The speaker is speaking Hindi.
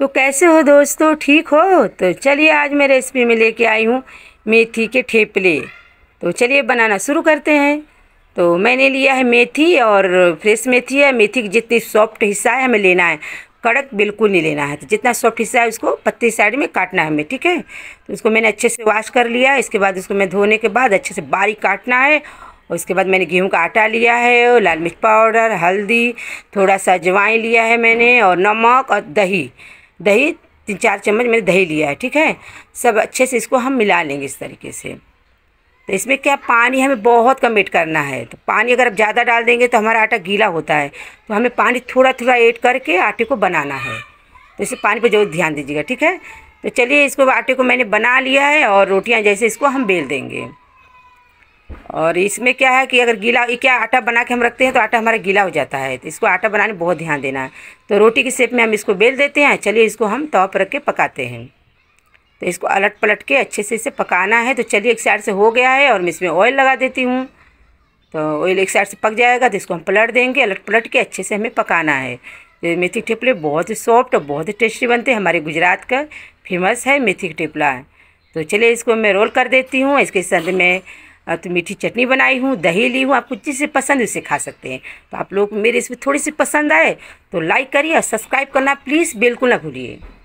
तो कैसे हो दोस्तों ठीक हो तो चलिए आज मैं रेसिपी में लेके आई हूँ मेथी के ठेपले तो चलिए बनाना शुरू करते हैं तो मैंने लिया है मेथी और फ्रेश मेथी है मेथी की जितनी सॉफ्ट हिस्सा है हमें लेना है कड़क बिल्कुल नहीं लेना है तो जितना सॉफ्ट हिस्सा है उसको पत्ती साइड में काटना है हमें ठीक है तो उसको मैंने अच्छे से वाश कर लिया इसके बाद उसको मैं धोने के बाद अच्छे से बारीक काटना है और उसके बाद मैंने गेहूं का आटा लिया है और लाल मिर्च पाउडर हल्दी थोड़ा सा अजवाइन लिया है मैंने और नमक और दही दही तीन चार चम्मच मैंने दही लिया है ठीक है सब अच्छे से इसको हम मिला लेंगे इस तरीके से तो इसमें क्या पानी हमें बहुत कम ऐड करना है तो पानी अगर आप ज़्यादा डाल देंगे तो हमारा आटा गीला होता है तो हमें पानी थोड़ा थोड़ा ऐड करके आटे को बनाना है तो इसे पानी पर जरूर ध्यान दीजिएगा ठीक है तो चलिए इसको आटे को मैंने बना लिया है और रोटियां जैसे इसको हम बेल देंगे और इसमें क्या है कि अगर गीला क्या आटा बना के हम रखते हैं तो आटा हमारा गीला हो जाता है तो इसको आटा बनाने बहुत ध्यान देना है तो रोटी की शेप में हम इसको बेल देते हैं चलिए इसको हम तवा पर रख के पकाते हैं तो इसको अलट पलट के अच्छे से इसे पकाना है तो चलिए एक साइड से हो गया है और मैं इसमें ऑयल लगा देती हूँ तो ऑयल एक साइड से पक जाएगा तो इसको हम पलट देंगे अलट पलट के अच्छे से हमें पकाना है तो मेथी टेपले बहुत ही सॉफ्ट और बहुत ही टेस्टी बनते हैं हमारे गुजरात का फेमस है मेथी टेपला तो चलिए इसको मैं रोल कर देती हूँ इसके साथ में हाँ, तो मीठी चटनी बनाई हूँ दही ली हूँ आप कुछ जिसे पसंद उसे खा सकते हैं तो आप लोग मेरे इसमें थोड़ी सी पसंद आए तो लाइक करिए और सब्सक्राइब करना प्लीज़ बिल्कुल ना भूलिए